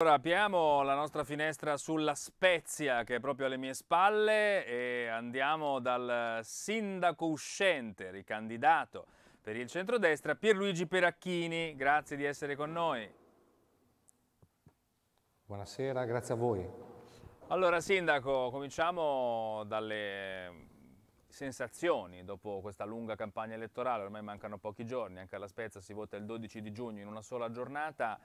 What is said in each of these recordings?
Ora apriamo la nostra finestra sulla Spezia che è proprio alle mie spalle e andiamo dal sindaco uscente, ricandidato per il centrodestra, Pierluigi Peracchini. Grazie di essere con noi. Buonasera, grazie a voi. Allora sindaco, cominciamo dalle sensazioni dopo questa lunga campagna elettorale, ormai mancano pochi giorni, anche alla Spezia si vota il 12 di giugno in una sola giornata.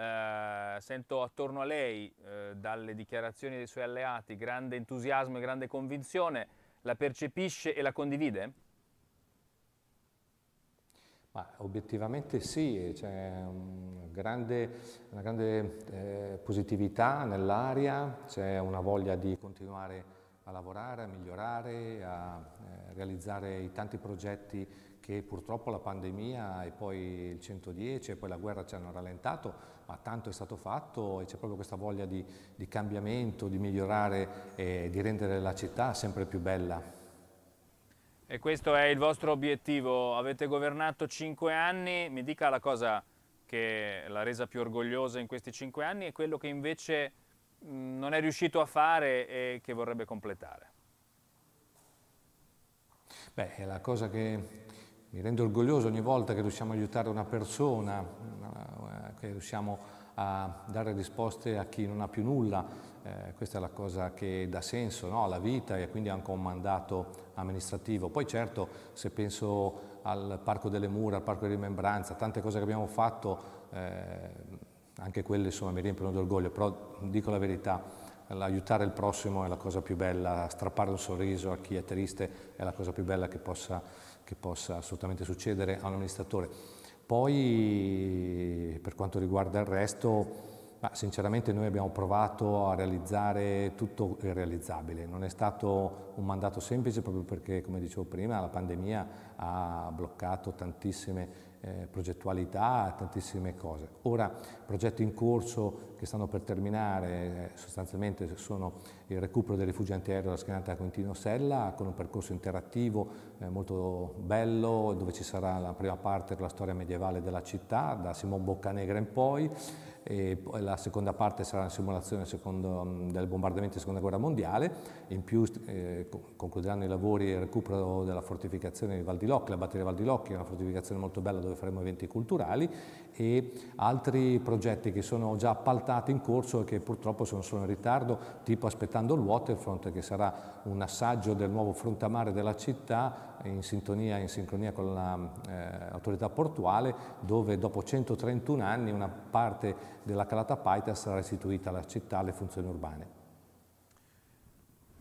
Eh, sento attorno a lei, eh, dalle dichiarazioni dei suoi alleati, grande entusiasmo e grande convinzione, la percepisce e la condivide? Ma obiettivamente sì, c'è un grande, una grande eh, positività nell'aria, c'è una voglia di continuare a lavorare, a migliorare, a eh, realizzare i tanti progetti che purtroppo la pandemia e poi il 110 e poi la guerra ci hanno rallentato, ma tanto è stato fatto e c'è proprio questa voglia di, di cambiamento, di migliorare e di rendere la città sempre più bella. E questo è il vostro obiettivo, avete governato cinque anni, mi dica la cosa che l'ha resa più orgogliosa in questi cinque anni e quello che invece mm, non è riuscito a fare e che vorrebbe completare. Beh, la cosa che mi rendo orgoglioso ogni volta che riusciamo a aiutare una persona, eh, che riusciamo a dare risposte a chi non ha più nulla. Eh, questa è la cosa che dà senso no? alla vita e quindi anche a un mandato amministrativo. Poi certo, se penso al Parco delle Mura, al Parco di Rimembranza, tante cose che abbiamo fatto, eh, anche quelle insomma, mi riempiono d'orgoglio, però dico la verità, l'aiutare il prossimo è la cosa più bella, strappare un sorriso a chi è triste è la cosa più bella che possa che possa assolutamente succedere a un amministratore. Poi per quanto riguarda il resto, ma sinceramente noi abbiamo provato a realizzare tutto il realizzabile, non è stato un mandato semplice proprio perché, come dicevo prima, la pandemia ha bloccato tantissime eh, progettualità, tantissime cose. Ora, progetti in corso che stanno per terminare eh, sostanzialmente sono il recupero dei rifugi antiaereo della schienata Quintino Sella con un percorso interattivo eh, molto bello dove ci sarà la prima parte della storia medievale della città da Simon Boccanegra in poi e la seconda parte sarà una simulazione secondo, mm, del bombardamento della seconda guerra mondiale, in più eh, concluderanno i lavori e il recupero della fortificazione di Val di Locchi, la batteria Val di Locchi è una fortificazione molto bella dove faremo eventi culturali e altri progetti che sono già appaltati in corso e che purtroppo sono solo in ritardo, tipo aspettando il waterfront che sarà un assaggio del nuovo frontamare della città in sintonia, in sincronia con l'autorità la, eh, portuale dove dopo 131 anni una parte della Calata Paita sarà restituita alla città alle funzioni urbane.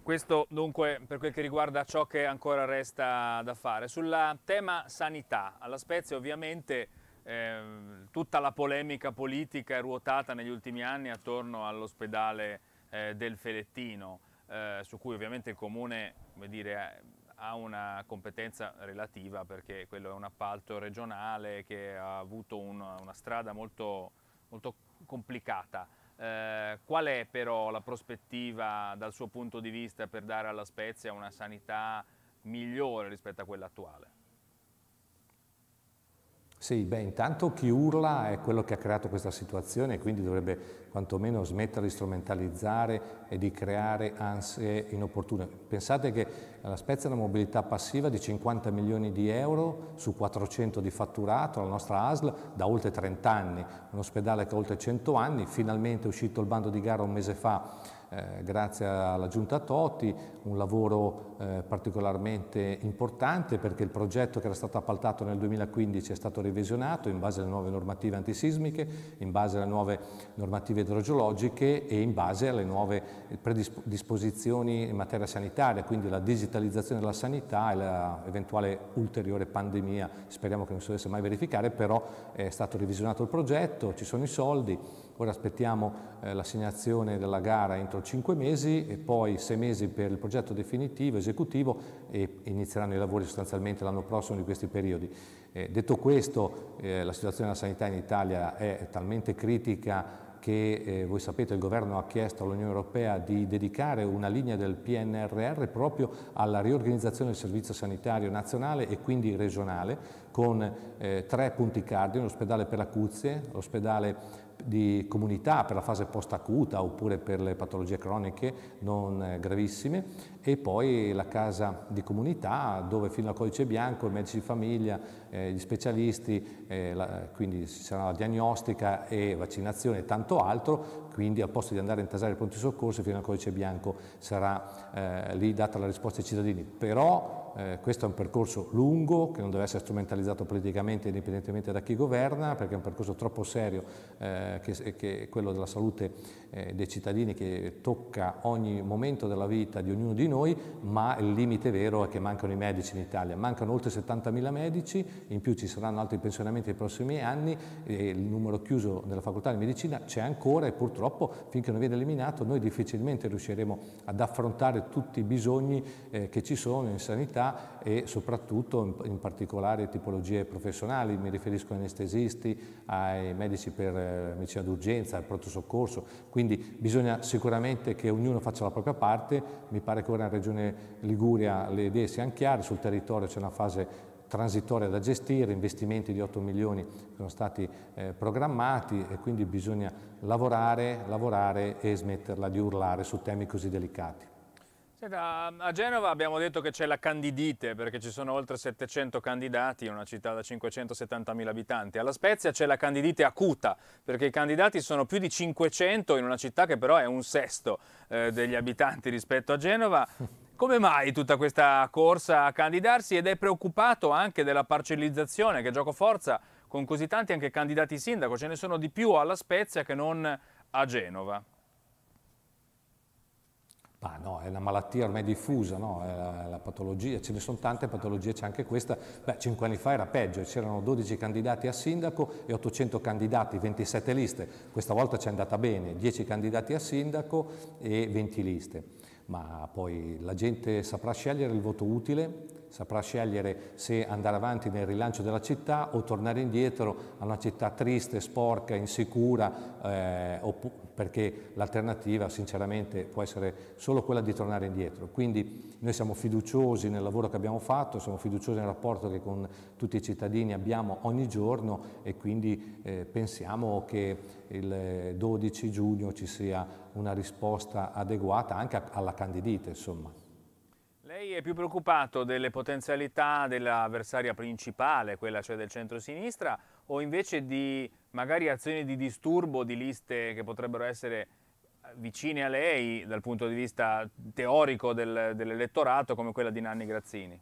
Questo dunque per quel che riguarda ciò che ancora resta da fare. Sul tema sanità, alla Spezia ovviamente eh, tutta la polemica politica è ruotata negli ultimi anni attorno all'ospedale eh, del Felettino, eh, su cui ovviamente il comune dire, ha una competenza relativa perché quello è un appalto regionale che ha avuto un, una strada molto, molto complicata. Eh, qual è però la prospettiva dal suo punto di vista per dare alla Spezia una sanità migliore rispetto a quella attuale? Sì, beh, intanto chi urla è quello che ha creato questa situazione e quindi dovrebbe quantomeno smettere di strumentalizzare e di creare ansie inopportune. Pensate che la Spezia è una mobilità passiva di 50 milioni di euro su 400 di fatturato, la nostra ASL da oltre 30 anni, un ospedale che ha oltre 100 anni, finalmente è uscito il bando di gara un mese fa eh, grazie alla Giunta Totti, un lavoro eh, particolarmente importante perché il progetto che era stato appaltato nel 2015 è stato revisionato in base alle nuove normative antisismiche, in base alle nuove normative idrogeologiche e in base alle nuove predisposizioni in materia sanitaria, quindi la digitalizzazione della sanità e l'eventuale ulteriore pandemia, speriamo che non si dovesse mai verificare, però è stato revisionato il progetto, ci sono i soldi, ora aspettiamo eh, l'assegnazione della gara entro contratto 5 mesi e poi 6 mesi per il progetto definitivo, esecutivo e inizieranno i lavori sostanzialmente l'anno prossimo di questi periodi. Eh, detto questo, eh, la situazione della sanità in Italia è talmente critica che eh, voi sapete il governo ha chiesto all'Unione Europea di dedicare una linea del PNRR proprio alla riorganizzazione del servizio sanitario nazionale e quindi regionale con eh, tre punti cardine, l'ospedale per acuzie, l'ospedale di comunità per la fase post-acuta oppure per le patologie croniche non eh, gravissime e poi la casa di comunità dove fino al codice bianco i medici di famiglia, eh, gli specialisti, eh, la, quindi ci sarà la diagnostica e vaccinazione e tanto altro, quindi al posto di andare a intasare i pronti soccorsi fino al codice bianco sarà eh, lì data la risposta ai cittadini. Però eh, questo è un percorso lungo che non deve essere strumentalizzato politicamente indipendentemente da chi governa perché è un percorso troppo serio eh, che, che, quello della salute eh, dei cittadini che tocca ogni momento della vita di ognuno di noi ma il limite vero è che mancano i medici in Italia, mancano oltre 70.000 medici, in più ci saranno altri pensionamenti nei prossimi anni e il numero chiuso della facoltà di medicina c'è ancora e purtroppo finché non viene eliminato noi difficilmente riusciremo ad affrontare tutti i bisogni eh, che ci sono in sanità e soprattutto in particolare tipologie professionali, mi riferisco agli anestesisti, ai medici per eh, medicina d'urgenza, al pronto soccorso, quindi bisogna sicuramente che ognuno faccia la propria parte, mi pare che ora in Regione Liguria le idee siano chiare, sul territorio c'è una fase transitoria da gestire, investimenti di 8 milioni sono stati eh, programmati e quindi bisogna lavorare, lavorare e smetterla di urlare su temi così delicati. Senta, a Genova abbiamo detto che c'è la candidite perché ci sono oltre 700 candidati, in una città da 570.000 abitanti. Alla Spezia c'è la candidite acuta perché i candidati sono più di 500 in una città che però è un sesto eh, degli abitanti rispetto a Genova. Come mai tutta questa corsa a candidarsi ed è preoccupato anche della parcellizzazione che gioco forza con così tanti anche candidati sindaco, ce ne sono di più alla Spezia che non a Genova? Ah, no, è una malattia ormai diffusa, no? la, la, patologia, ce ne sono tante patologie, c'è anche questa. Beh, 5 anni fa era peggio, c'erano 12 candidati a sindaco e 800 candidati, 27 liste. Questa volta ci è andata bene, 10 candidati a sindaco e 20 liste. Ma poi la gente saprà scegliere il voto utile, saprà scegliere se andare avanti nel rilancio della città o tornare indietro a una città triste, sporca, insicura, eh, perché l'alternativa sinceramente può essere solo quella di tornare indietro. Quindi noi siamo fiduciosi nel lavoro che abbiamo fatto, siamo fiduciosi nel rapporto che con tutti i cittadini abbiamo ogni giorno e quindi eh, pensiamo che il 12 giugno ci sia una risposta adeguata anche alla candidita. Insomma è più preoccupato delle potenzialità dell'avversaria principale, quella cioè del centro-sinistra, o invece di magari azioni di disturbo di liste che potrebbero essere eh, vicine a lei dal punto di vista teorico del, dell'elettorato come quella di Nanni Grazzini?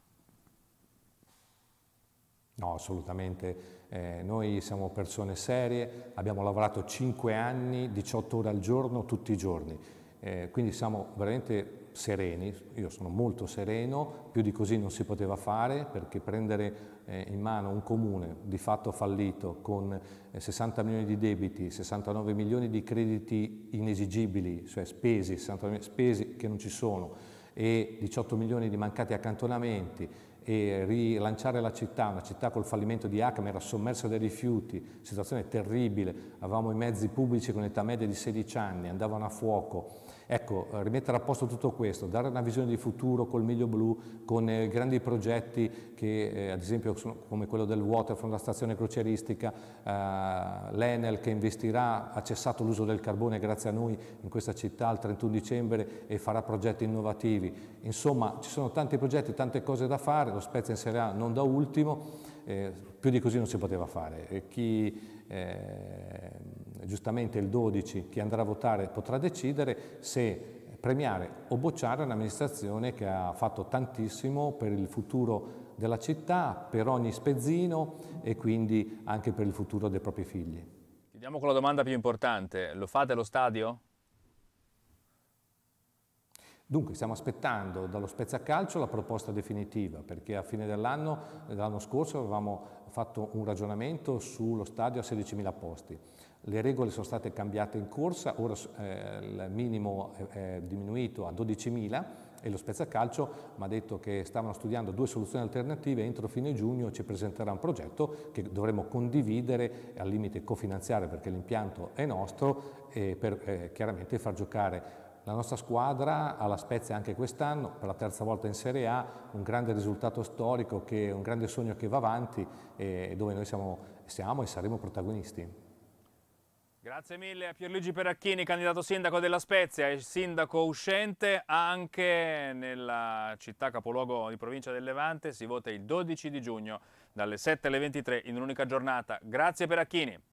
No, assolutamente. Eh, noi siamo persone serie, abbiamo lavorato 5 anni, 18 ore al giorno, tutti i giorni. Eh, quindi siamo veramente sereni, io sono molto sereno, più di così non si poteva fare perché prendere eh, in mano un comune di fatto fallito con 60 eh, milioni di debiti, 69 milioni di crediti inesigibili, cioè spesi, 60 spesi che non ci sono e 18 milioni di mancati accantonamenti e rilanciare la città, una città col fallimento di ACME, era sommersa dai rifiuti, situazione terribile, avevamo i mezzi pubblici con età media di 16 anni, andavano a fuoco, Ecco, eh, rimettere a posto tutto questo, dare una visione di futuro col miglio blu, con eh, grandi progetti che eh, ad esempio sono, come quello del Waterfront, la stazione croceristica, eh, l'Enel che investirà, ha cessato l'uso del carbone grazie a noi in questa città il 31 dicembre e farà progetti innovativi. Insomma, ci sono tanti progetti, tante cose da fare, lo Spezia in Serie A non da ultimo, eh, più di così non si poteva fare. E chi, eh, giustamente il 12 chi andrà a votare potrà decidere se premiare o bocciare un'amministrazione che ha fatto tantissimo per il futuro della città, per ogni spezzino e quindi anche per il futuro dei propri figli. Chiudiamo con la domanda più importante, lo fate lo stadio? Dunque stiamo aspettando dallo spezzacalcio la proposta definitiva perché a fine dell'anno, l'anno scorso avevamo fatto un ragionamento sullo stadio a 16.000 posti le regole sono state cambiate in corsa, ora eh, il minimo è, diminuito a 12.000 e lo Spezzacalcio mi ha detto che stavano studiando due soluzioni alternative, entro fine giugno ci presenterà un progetto che dovremo condividere al limite cofinanziare perché l'impianto è nostro e per eh, chiaramente far giocare la nostra squadra alla Spezia anche quest'anno, per la terza volta in Serie A, un grande risultato storico, che, un grande sogno che va avanti e dove noi siamo, siamo e saremo protagonisti. Grazie mille a Pierluigi Peracchini, candidato sindaco della Spezia e sindaco uscente anche nella città capoluogo di provincia del Levante. Si vota il 12 di giugno dalle 7 alle 23 in un'unica giornata. Grazie Peracchini.